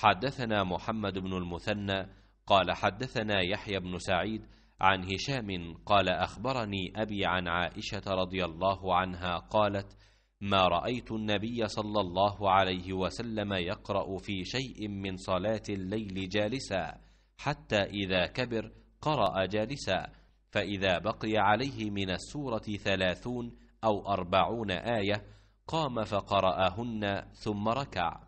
حدثنا محمد بن المثنى قال حدثنا يحيى بن سعيد عن هشام قال أخبرني أبي عن عائشة رضي الله عنها قالت ما رأيت النبي صلى الله عليه وسلم يقرأ في شيء من صلاة الليل جالسا حتى إذا كبر قرأ جالسا فإذا بقي عليه من السورة ثلاثون أو أربعون آية قام فقرأهن ثم ركع